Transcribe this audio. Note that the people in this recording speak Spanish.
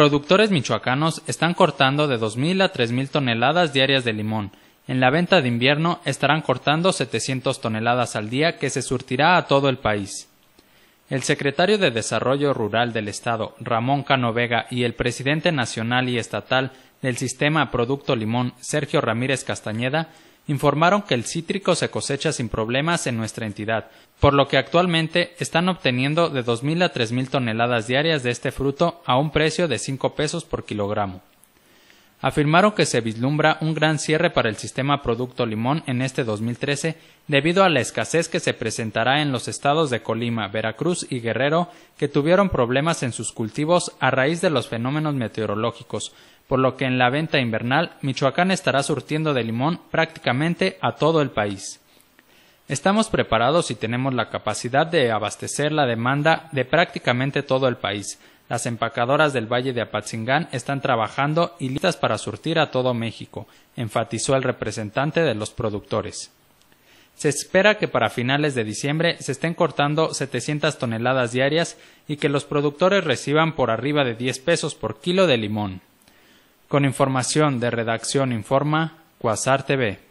productores michoacanos están cortando de 2.000 a 3.000 toneladas diarias de limón. En la venta de invierno estarán cortando 700 toneladas al día que se surtirá a todo el país. El secretario de Desarrollo Rural del Estado, Ramón Vega, y el presidente nacional y estatal del sistema Producto Limón, Sergio Ramírez Castañeda, informaron que el cítrico se cosecha sin problemas en nuestra entidad, por lo que actualmente están obteniendo de 2.000 a 3.000 toneladas diarias de este fruto a un precio de 5 pesos por kilogramo afirmaron que se vislumbra un gran cierre para el sistema Producto Limón en este 2013 debido a la escasez que se presentará en los estados de Colima, Veracruz y Guerrero, que tuvieron problemas en sus cultivos a raíz de los fenómenos meteorológicos, por lo que en la venta invernal Michoacán estará surtiendo de limón prácticamente a todo el país. Estamos preparados y tenemos la capacidad de abastecer la demanda de prácticamente todo el país, las empacadoras del Valle de Apatzingán están trabajando y listas para surtir a todo México, enfatizó el representante de los productores. Se espera que para finales de diciembre se estén cortando 700 toneladas diarias y que los productores reciban por arriba de 10 pesos por kilo de limón. Con información de Redacción Informa, Cuasar TV.